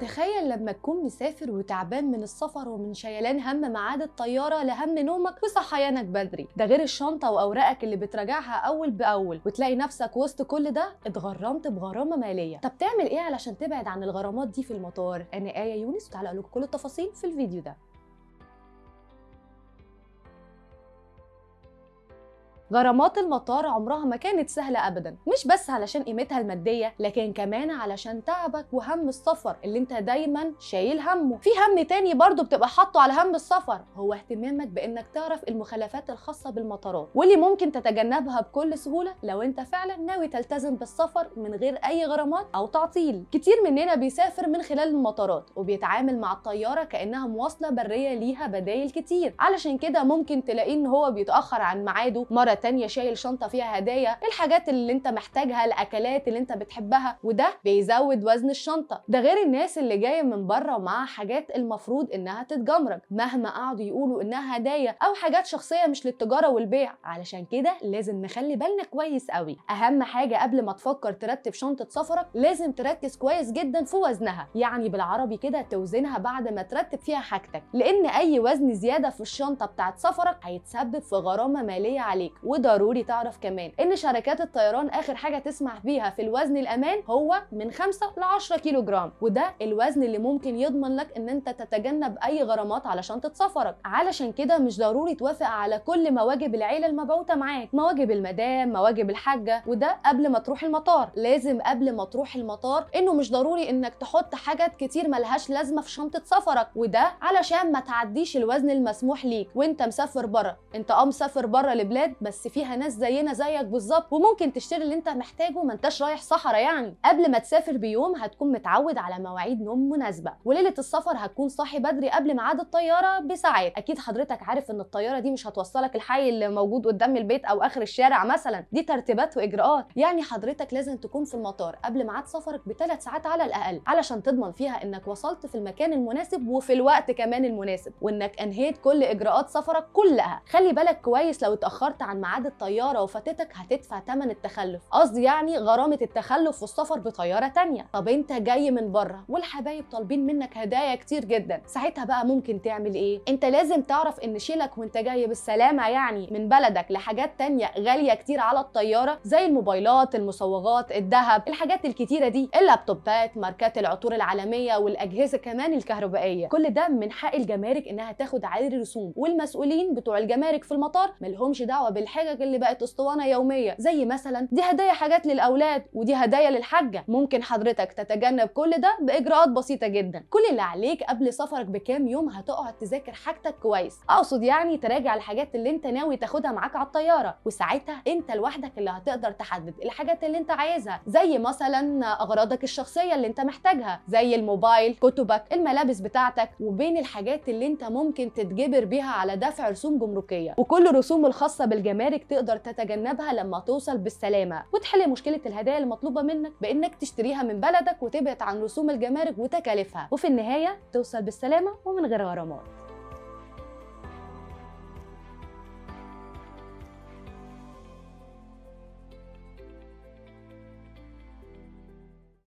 تخيل لما تكون مسافر وتعبان من السفر ومن شيلان هم ميعاد الطياره لهم نومك وصحيانك بدري ده غير الشنطه واوراقك اللي بتراجعها اول باول وتلاقي نفسك وسط كل ده اتغرمت بغرامه ماليه طب تعمل ايه علشان تبعد عن الغرامات دي في المطار انا ايه يونس وتعالى اقول كل التفاصيل في الفيديو ده غرامات المطار عمرها ما كانت سهلة أبدا مش بس علشان قيمتها المادية لكن كمان علشان تعبك وهم السفر اللي انت دايما شايل همه في هم تاني برضه بتبقى حاطه على هم السفر هو اهتمامك بانك تعرف المخالفات الخاصة بالمطارات واللي ممكن تتجنبها بكل سهولة لو انت فعلا ناوي تلتزم بالسفر من غير اي غرامات او تعطيل كتير مننا بيسافر من خلال المطارات وبيتعامل مع الطيارة كأنها مواصلة برية ليها بدايل كتير علشان كده ممكن تلاقيه ان هو بيتأخر عن ميعاده مرة تانية شايل شنطة فيها هدايا الحاجات اللي انت محتاجها الاكلات اللي انت بتحبها وده بيزود وزن الشنطة ده غير الناس اللي جاية من بره ومعاها حاجات المفروض انها تتجمرج مهما قعدوا يقولوا انها هدايا او حاجات شخصية مش للتجارة والبيع علشان كده لازم نخلي بالنا كويس قوي اهم حاجة قبل ما تفكر ترتب شنطة سفرك لازم تركز كويس جدا في وزنها يعني بالعربي كده توزنها بعد ما ترتب فيها حاجتك لان اي وزن زيادة في الشنطة بتاعت سفرك هيتسبب في غرامة مالية عليك وضروري تعرف كمان ان شركات الطيران اخر حاجه تسمح بيها في الوزن الامان هو من 5 ل 10 كيلو جرام وده الوزن اللي ممكن يضمن لك ان انت تتجنب اي غرامات على شنطه سفرك علشان كده مش ضروري توافق على كل مواجب العيله المبعوثه معاك مواجب المدام مواجب الحاجه وده قبل ما تروح المطار لازم قبل ما تروح المطار انه مش ضروري انك تحط حاجات كتير ملهاش لازمه في شنطه سفرك وده علشان ما تعديش الوزن المسموح ليك وانت مسافر بره انت اه مسافر بره لبلاد بس بس فيها ناس زينا زيك بالظبط وممكن تشتري اللي انت محتاجه ما انتش رايح صحراء يعني قبل ما تسافر بيوم هتكون متعود على مواعيد نوم مناسبه وليله السفر هتكون صاحي بدري قبل ميعاد الطياره بساعات اكيد حضرتك عارف ان الطياره دي مش هتوصلك الحي اللي موجود قدام البيت او اخر الشارع مثلا دي ترتيبات واجراءات يعني حضرتك لازم تكون في المطار قبل ميعاد سفرك بثلاث ساعات على الاقل علشان تضمن فيها انك وصلت في المكان المناسب وفي الوقت كمان المناسب وانك انهيت كل اجراءات سفرك كلها خلي بالك كويس لو اتاخرت عن ميعاد الطياره وفاتتك هتدفع ثمن التخلف قصدي يعني غرامه التخلف والسفر بطياره تانية طب انت جاي من بره والحبايب طالبين منك هدايا كتير جدا ساعتها بقى ممكن تعمل ايه انت لازم تعرف ان شيلك وانت جاي بالسلامه يعني من بلدك لحاجات تانية غاليه كتير على الطياره زي الموبايلات المصوغات الذهب الحاجات الكتيره دي اللابتوبات ماركات العطور العالميه والاجهزه كمان الكهربائيه كل ده من حق الجمارك انها تاخد عليه رسوم والمسؤولين بتوع الجمارك في المطار ملهمش دعوه بالحاجة الحجج اللي بقت اسطوانه يوميه زي مثلا دي هدايا حاجات للاولاد ودي هدايا للحاجه ممكن حضرتك تتجنب كل ده باجراءات بسيطه جدا كل اللي عليك قبل سفرك بكام يوم هتقعد تذاكر حاجتك كويس اقصد يعني تراجع الحاجات اللي انت ناوي تاخدها معاك على الطياره وساعتها انت لوحدك اللي هتقدر تحدد الحاجات اللي انت عايزها زي مثلا اغراضك الشخصيه اللي انت محتاجها زي الموبايل كتبك الملابس بتاعتك وبين الحاجات اللي انت ممكن تتجبر بيها على دفع رسوم جمركيه وكل الرسوم الخاصه بالجمال جمارك تقدر تتجنبها لما توصل بالسلامه وتحل مشكله الهدايا المطلوبه منك بانك تشتريها من بلدك وتبعد عن رسوم الجمارك وتكاليفها وفي النهايه توصل بالسلامه ومن غير غرامات